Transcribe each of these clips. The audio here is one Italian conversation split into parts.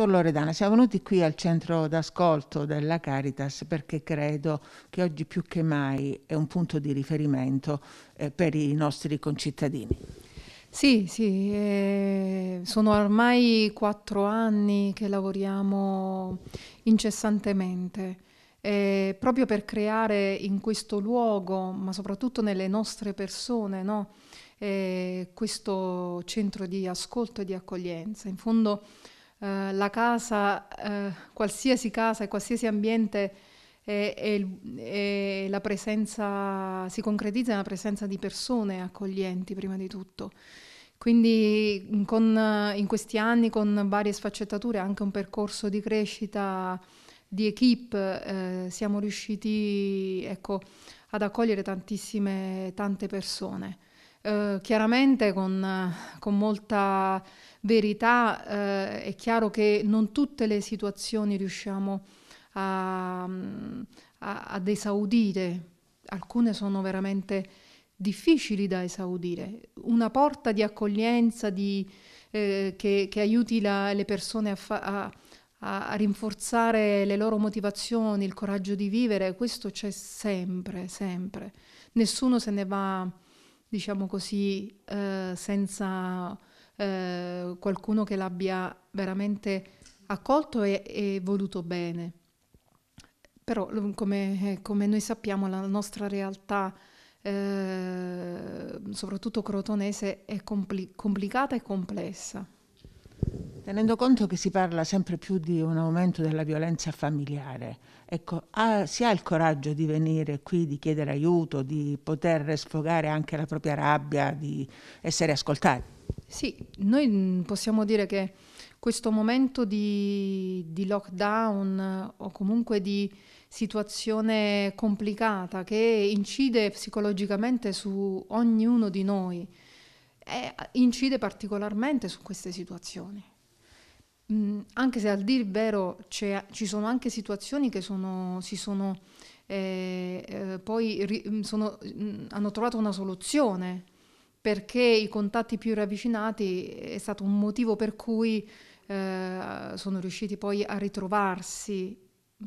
Sor Loredana, siamo venuti qui al centro d'ascolto della Caritas perché credo che oggi più che mai è un punto di riferimento eh, per i nostri concittadini. Sì, sì, eh, sono ormai quattro anni che lavoriamo incessantemente, eh, proprio per creare in questo luogo, ma soprattutto nelle nostre persone, no? Eh, questo centro di ascolto e di accoglienza. In fondo eh, la casa, eh, qualsiasi casa e qualsiasi ambiente e, e, e, la presenza si concretizza nella presenza di persone accoglienti prima di tutto. Quindi mm, con, in questi anni con varie sfaccettature, anche un percorso di crescita di equip, eh, siamo riusciti ecco, ad accogliere tantissime, tante persone. Eh, chiaramente con, con, molta verità eh, è chiaro che non tutte le situazioni riusciamo a, a, ad esaudire, alcune sono veramente difficili da esaudire. Una porta di accoglienza di, eh, che, che, aiuti la, le persone a, fa, a, a, rinforzare le loro motivazioni, il coraggio di vivere, questo c'è sempre, sempre. Nessuno se ne va diciamo così, eh, senza eh, qualcuno che l'abbia veramente accolto e, e voluto bene. Però, come, eh, come, noi sappiamo, la nostra realtà, eh, soprattutto crotonese, è compli- complicata e complessa. Tenendo conto che si parla sempre più di un aumento della violenza familiare, ecco, ha, si ha il coraggio di venire qui, di chiedere aiuto, di poter sfogare anche la propria rabbia, di essere ascoltati? Sì, noi mm, possiamo dire che questo momento di, di lockdown o comunque di situazione complicata che incide psicologicamente su ognuno di noi, eh, incide particolarmente su queste situazioni. Mm, anche se al dir vero ci sono anche situazioni che sono, si sono, eh, eh, poi ri, mm, sono, mh, mm, hanno trovato una soluzione perché i contatti più ravvicinati è stato un motivo per cui eh, sono riusciti poi a ritrovarsi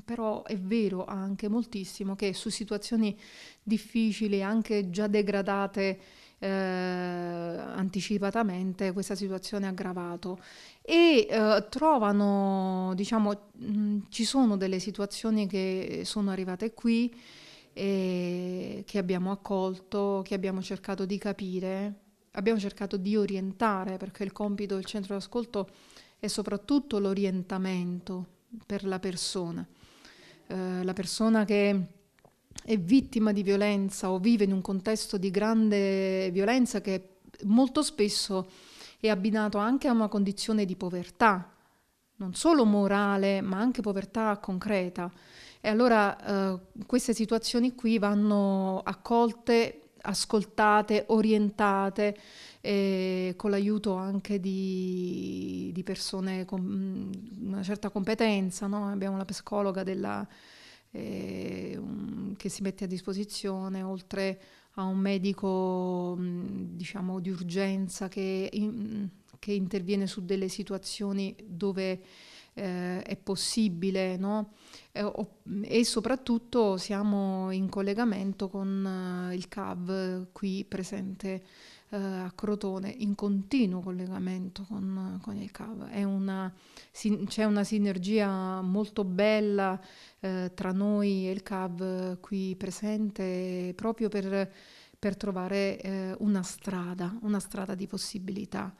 però è vero anche moltissimo che su situazioni difficili, anche già degradate eh, anticipatamente questa situazione ha aggravato e eh, trovano, diciamo, mh, mm, ci sono delle situazioni che sono arrivate qui e eh, che abbiamo accolto, che abbiamo cercato di capire, abbiamo cercato di orientare perché il compito del centro d'ascolto è soprattutto l'orientamento per la persona. Eh, la persona che è vittima di violenza o vive in un contesto di grande violenza che molto spesso è abbinato anche a una condizione di povertà, non solo morale, ma anche povertà concreta. E allora eh, queste situazioni qui vanno accolte ascoltate, orientate, eh, con l'aiuto anche di, di, persone con mm, una certa competenza. No? Abbiamo la psicologa della, eh, che si mette a disposizione, oltre a un medico diciamo di urgenza che, in, che interviene su delle situazioni dove eh, è possibile, no? eh, e soprattutto siamo in collegamento con eh, il CAV qui presente eh, a Crotone in continuo collegamento con, con il CAV. Una, si, c'è una sinergia molto bella eh, tra noi e il CAV qui presente proprio per, per trovare eh, una strada, una strada di possibilità.